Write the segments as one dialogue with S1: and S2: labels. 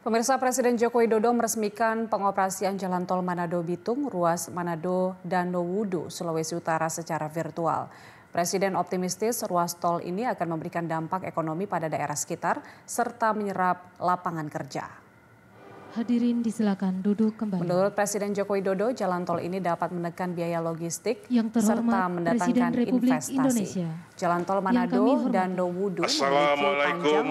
S1: Pemirsa Presiden Joko Widodo meresmikan pengoperasian jalan tol Manado Bitung, ruas Manado Danowudu, Sulawesi Utara secara virtual. Presiden optimistis ruas tol ini akan memberikan dampak ekonomi pada daerah sekitar serta menyerap lapangan kerja. Hadirin disilakan duduk kembali. Menurut Presiden Joko Widodo, jalan tol ini dapat menekan biaya logistik yang serta mendatangkan investasi. Indonesia. Jalan tol Manado dan Dowudu
S2: memiliki panjang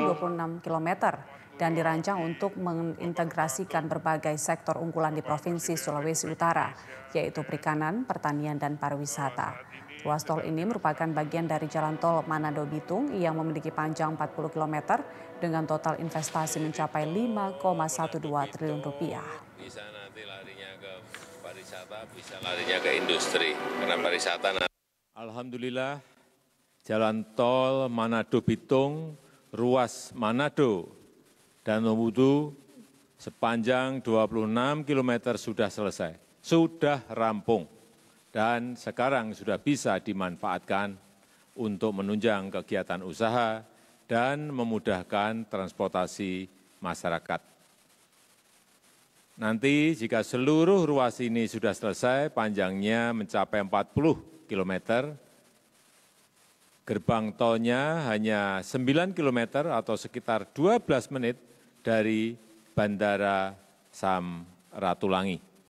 S1: 26 kilometer dan dirancang untuk mengintegrasikan berbagai sektor unggulan di Provinsi Sulawesi Utara, yaitu perikanan, pertanian, dan pariwisata. Ruas tol ini merupakan bagian dari jalan tol Manado Bitung yang memiliki panjang 40 km dengan total investasi mencapai 5,12
S2: triliun rupiah. Bisa nanti larinya ke pariwisata, bisa larinya ke industri, karena pariwisata Alhamdulillah, jalan tol Manado Bitung, ruas Manado danau wutu sepanjang 26 km sudah selesai, sudah rampung, dan sekarang sudah bisa dimanfaatkan untuk menunjang kegiatan usaha dan memudahkan transportasi masyarakat. Nanti jika seluruh ruas ini sudah selesai, panjangnya mencapai 40 km, gerbang tolnya hanya 9 km atau sekitar 12 menit dari bandara Sam samratulangi